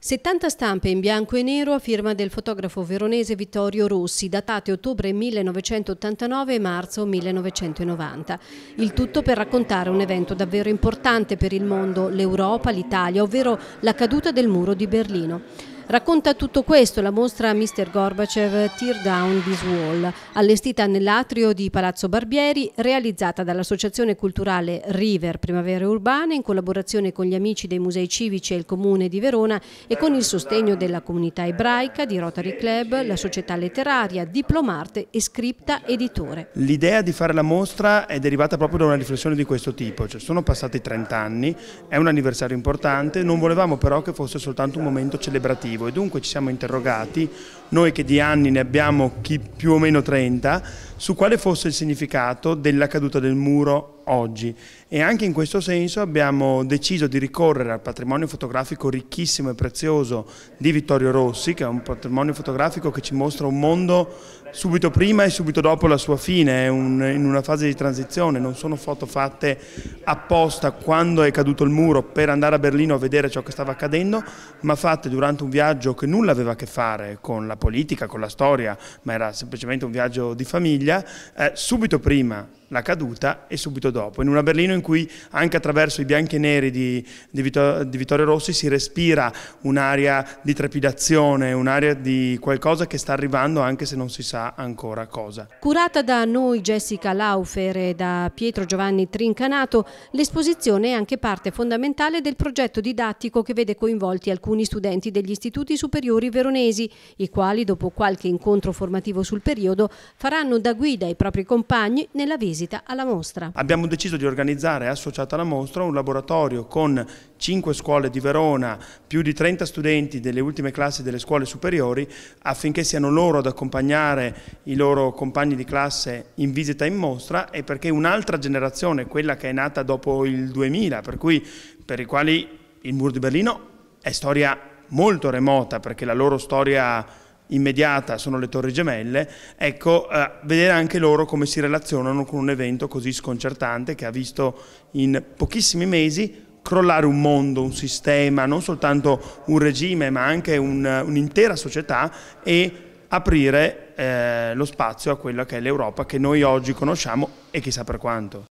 70 stampe in bianco e nero a firma del fotografo veronese Vittorio Rossi, datate ottobre 1989 e marzo 1990. Il tutto per raccontare un evento davvero importante per il mondo, l'Europa, l'Italia, ovvero la caduta del muro di Berlino. Racconta tutto questo la mostra Mr. Gorbachev Tear Down This Wall, allestita nell'atrio di Palazzo Barbieri, realizzata dall'associazione culturale River Primavere Urbane in collaborazione con gli amici dei musei civici e il comune di Verona e con il sostegno della comunità ebraica, di Rotary Club, la società letteraria, Diplomarte e Scripta Editore. L'idea di fare la mostra è derivata proprio da una riflessione di questo tipo, cioè sono passati 30 anni, è un anniversario importante, non volevamo però che fosse soltanto un momento celebrativo e dunque ci siamo interrogati noi che di anni ne abbiamo chi più o meno 30, su quale fosse il significato della caduta del muro oggi. E anche in questo senso abbiamo deciso di ricorrere al patrimonio fotografico ricchissimo e prezioso di Vittorio Rossi, che è un patrimonio fotografico che ci mostra un mondo subito prima e subito dopo la sua fine, è un, in una fase di transizione, non sono foto fatte apposta quando è caduto il muro per andare a Berlino a vedere ciò che stava accadendo, ma fatte durante un viaggio che nulla aveva a che fare con la politica, con la storia, ma era semplicemente un viaggio di famiglia, eh, subito prima la caduta e subito dopo, in una Berlino in cui anche attraverso i bianchi e neri di, di, Vittor di Vittorio Rossi si respira un'aria di trepidazione, un'aria di qualcosa che sta arrivando anche se non si sa ancora cosa. Curata da noi Jessica Laufer e da Pietro Giovanni Trincanato, l'esposizione è anche parte fondamentale del progetto didattico che vede coinvolti alcuni studenti degli istituti superiori veronesi, i quali dopo qualche incontro formativo sul periodo faranno da guida ai propri compagni nella visita visita alla mostra. Abbiamo deciso di organizzare, associato alla mostra, un laboratorio con 5 scuole di Verona, più di 30 studenti delle ultime classi delle scuole superiori, affinché siano loro ad accompagnare i loro compagni di classe in visita in mostra e perché un'altra generazione, quella che è nata dopo il 2000, per, cui, per i quali il muro di Berlino è storia molto remota, perché la loro storia immediata sono le Torri Gemelle, ecco, eh, vedere anche loro come si relazionano con un evento così sconcertante che ha visto in pochissimi mesi crollare un mondo, un sistema, non soltanto un regime, ma anche un'intera un società e aprire eh, lo spazio a quella che è l'Europa che noi oggi conosciamo e chissà per quanto.